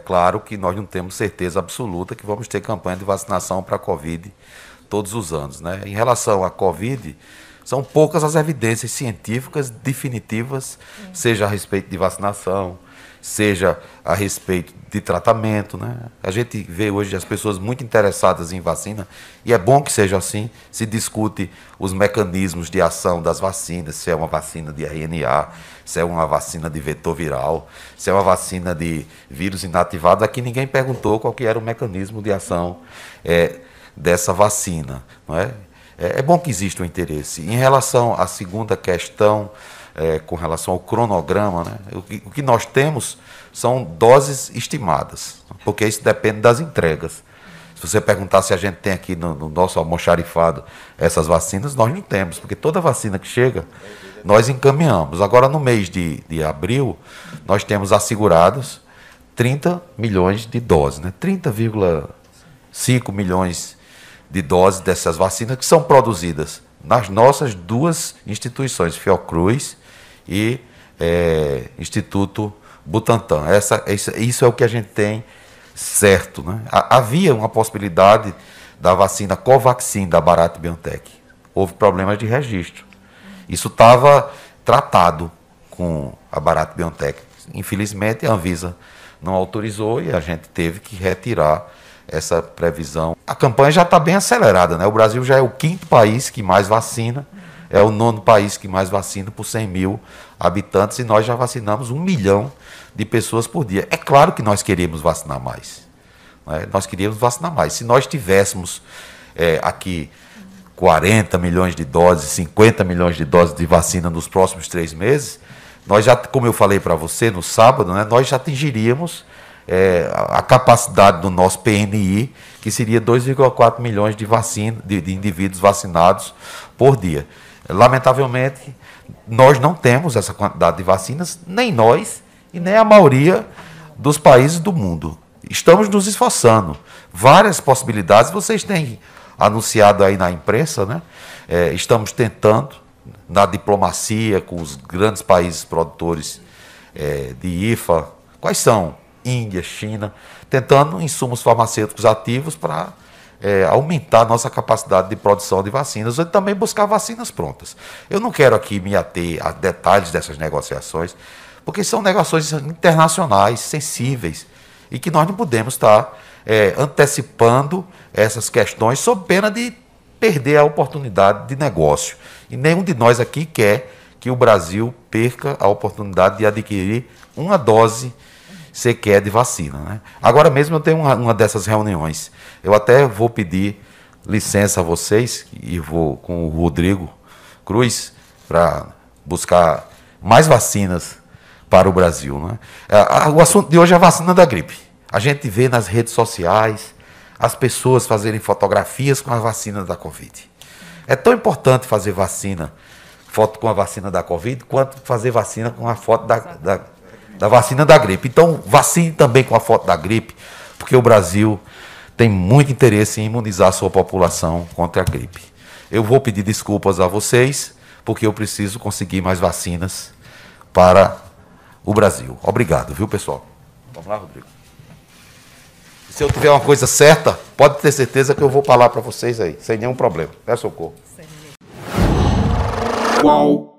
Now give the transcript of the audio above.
É claro que nós não temos certeza absoluta que vamos ter campanha de vacinação para a Covid todos os anos. Né? Em relação à Covid, são poucas as evidências científicas definitivas, seja a respeito de vacinação, seja a respeito de tratamento. Né? A gente vê hoje as pessoas muito interessadas em vacina, e é bom que seja assim. Se discute os mecanismos de ação das vacinas, se é uma vacina de RNA, se é uma vacina de vetor viral, se é uma vacina de vírus inativado. Aqui ninguém perguntou qual que era o mecanismo de ação é, dessa vacina. Não é? É, é bom que exista o um interesse. Em relação à segunda questão, é, com relação ao cronograma, né? o, que, o, que, nós temos são doses estimadas, porque isso depende das entregas. Se você perguntar se a gente tem aqui no, no nosso almoxarifado essas vacinas, nós não temos, porque toda vacina que chega, nós encaminhamos. Agora, no mês de, de abril, nós temos assegurados 30 milhões de doses, né? 30,5 milhões de doses dessas vacinas que são produzidas nas nossas duas instituições, Fiocruz e é, Instituto Butantan. Essa, isso, é o que a gente tem certo. Né? Havia uma possibilidade da vacina Covaxin da Barat Biotech. Houve problemas de registro. Isso estava tratado com a Barat Biotech. Infelizmente, a Anvisa não autorizou e a gente teve que retirar essa previsão. A campanha já está bem acelerada, né? O Brasil já é o quinto país que mais vacina, é o nono país que mais vacina por 100 mil habitantes e nós já vacinamos um milhão de pessoas por dia. É claro que nós queríamos vacinar mais. Né? Nós queríamos vacinar mais. Se nós tivéssemos é, aqui 40 milhões de doses, 50 milhões de doses de vacina nos próximos três meses, nós já, como eu falei para você no sábado, né, nós já atingiríamos é, a capacidade do nosso PNI, que seria 2,4 milhões de, vacina, de, de indivíduos vacinados por dia. Lamentavelmente, nós não temos essa quantidade de vacinas, nem nós e nem a maioria dos países do mundo. Estamos nos esforçando. Várias possibilidades vocês têm anunciado aí na imprensa, né? É, estamos tentando, na diplomacia, com os grandes países produtores é, de IFA. Quais são? Índia, China, tentando insumos farmacêuticos ativos para é, aumentar nossa capacidade de produção de vacinas e também buscar vacinas prontas. Eu não quero aqui me ater a detalhes dessas negociações, porque são negociações internacionais, sensíveis, e que nós não podemos estar tá, é, antecipando essas questões sob pena de perder a oportunidade de negócio. E nenhum de nós aqui quer que o Brasil perca a oportunidade de adquirir uma dose você quer de vacina. Né? Agora mesmo eu tenho uma, uma dessas reuniões. Eu até vou pedir licença a vocês e vou com o Rodrigo Cruz para buscar mais vacinas para o Brasil. Né? É, o assunto de hoje é a vacina da gripe. A gente vê nas redes sociais as pessoas fazerem fotografias com a vacina da Covid. É tão importante fazer vacina, foto com a vacina da Covid, quanto fazer vacina com a foto da, da, da vacina da gripe. Então, vacine também com a foto da gripe, porque o Brasil tem muito interesse em imunizar a sua população contra a gripe. Eu vou pedir desculpas a vocês, porque eu preciso conseguir mais vacinas para o Brasil. Obrigado, viu, pessoal? Vamos lá, Rodrigo. Se eu tiver uma coisa certa, pode ter certeza que eu vou falar para vocês aí, sem nenhum problema. Peço socorro. Sem... Qual